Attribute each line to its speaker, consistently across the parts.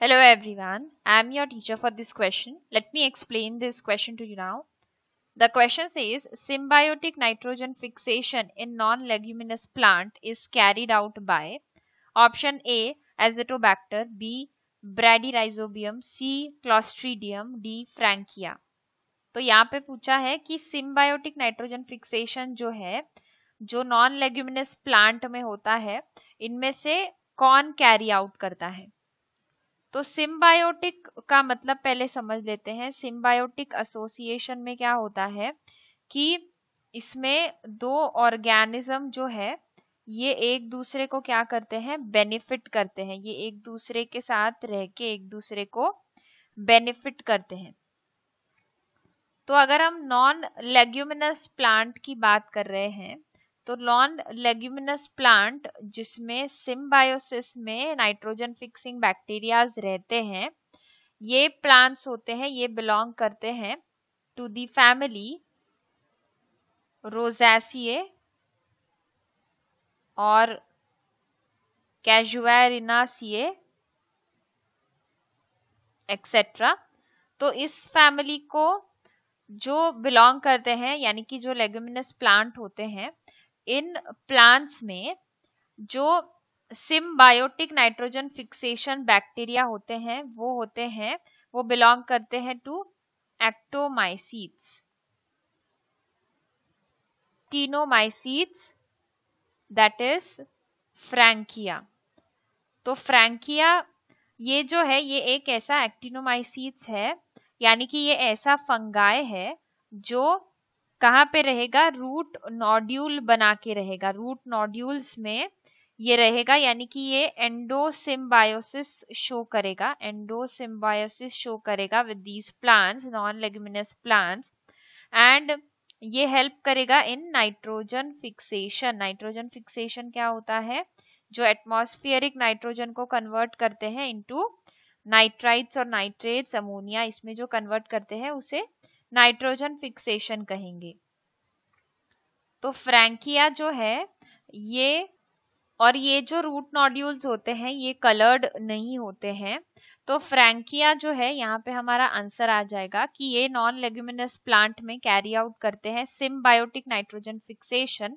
Speaker 1: Hello everyone, I am your teacher for this question. Let me explain this question to you now. The question says symbiotic nitrogen fixation in non-leguminous plant is carried out by option A azotobacter, B bradyrhizobium, C clostridium, D frankia. तो यहाँ पे पूछा है कि symbiotic nitrogen fixation जो है जो non leguminous plant में होता है इनमें से कौन कैरी आउट करता है तो सिम्बायोटिक का मतलब पहले समझ लेते हैं सिम्बायोटिक एसोसिएशन में क्या होता है कि इसमें दो ऑर्गेनिज्म जो है ये एक दूसरे को क्या करते हैं बेनिफिट करते हैं ये एक दूसरे के साथ रह के एक दूसरे को बेनिफिट करते हैं तो अगर हम नॉन लेग्यूमिनस प्लांट की बात कर रहे हैं तो लॉन लेग्यूमिनस प्लांट जिसमें सिम्बायोसिस में नाइट्रोजन फिक्सिंग बैक्टीरियाज रहते हैं ये प्लांट्स होते हैं ये बिलोंग करते हैं टू दी फैमिली रोजैसिए और कैजुएरिनासिए एक्सेट्रा तो इस फैमिली को जो बिलोंग करते हैं यानी कि जो लेग्यूमिनस प्लांट होते हैं इन प्लांट्स में जो सिम्बायोटिक नाइट्रोजन फिक्सेशन बैक्टीरिया होते हैं वो होते हैं वो बिलोंग करते हैं to actinomycetes actinomycetes that is Frankia तो फ्रैंकिया ये जो है ये एक ऐसा एक्टिनोमाइसीट्स है यानी कि ये ऐसा फंगाई है जो कहाँ पे रहेगा रूट नॉड्यूल बना के रहेगा रूट नॉड्यूल्स में ये रहेगा यानी कि ये एंडोसिम्बायोसिस शो करेगा एंडोसिम्बायोसिस शो करेगा with these plants non leguminous plants and ये हेल्प करेगा in nitrogen fixation nitrogen fixation क्या होता है जो एटमोस्फियरिक नाइट्रोजन को कन्वर्ट करते हैं इनटू नाइट्राइट्स और नाइट्रेट्स अमोनिया इसमें जो कन्वर्ट करते हैं उसे नाइट्रोजन फिक्सेशन कहेंगे तो फ्रैंकिया जो है ये और ये जो रूट नॉड्यूल्स होते हैं ये कलर्ड नहीं होते हैं तो फ्रैंकिया जो है यहाँ पे हमारा आंसर आ जाएगा कि ये नॉन लेग्यूमिनस प्लांट में कैरी आउट करते हैं सिम्बायोटिक नाइट्रोजन फिक्सेशन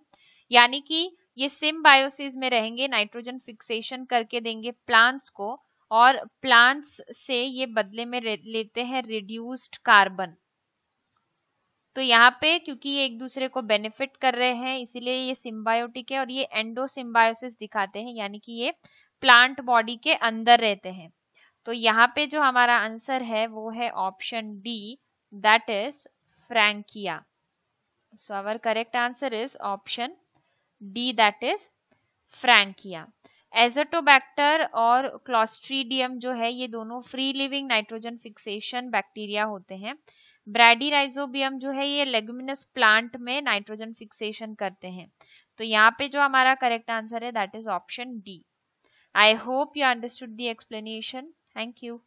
Speaker 1: यानी कि ये सिम्बायोसिस में रहेंगे नाइट्रोजन फिक्सेशन करके देंगे प्लांट्स को और प्लांट्स से ये बदले में लेते हैं रिड्यूस्ड कार्बन तो यहाँ पे क्योंकि ये एक दूसरे को बेनिफिट कर रहे हैं इसीलिए ये सिम्बायोटिक है और ये एंडोसिम्बायोसिस दिखाते हैं यानी कि ये प्लांट बॉडी के अंदर रहते हैं तो यहाँ पे जो हमारा आंसर है वो है option D that is Frankia so our correct answer is option D that is Frankia Azotobacter और क्लॉस्ट्रीडियम जो है ये दोनों free living nitrogen fixation bacteria होते हैं ब्रैडी राइजोबियम जो है ये लेगुमिनस प्लांट में नाइट्रोजन फिक्सेशन करते हैं तो यहाँ पे जो हमारा करेक्ट आंसर है that is option D I hope you understood the explanation thank you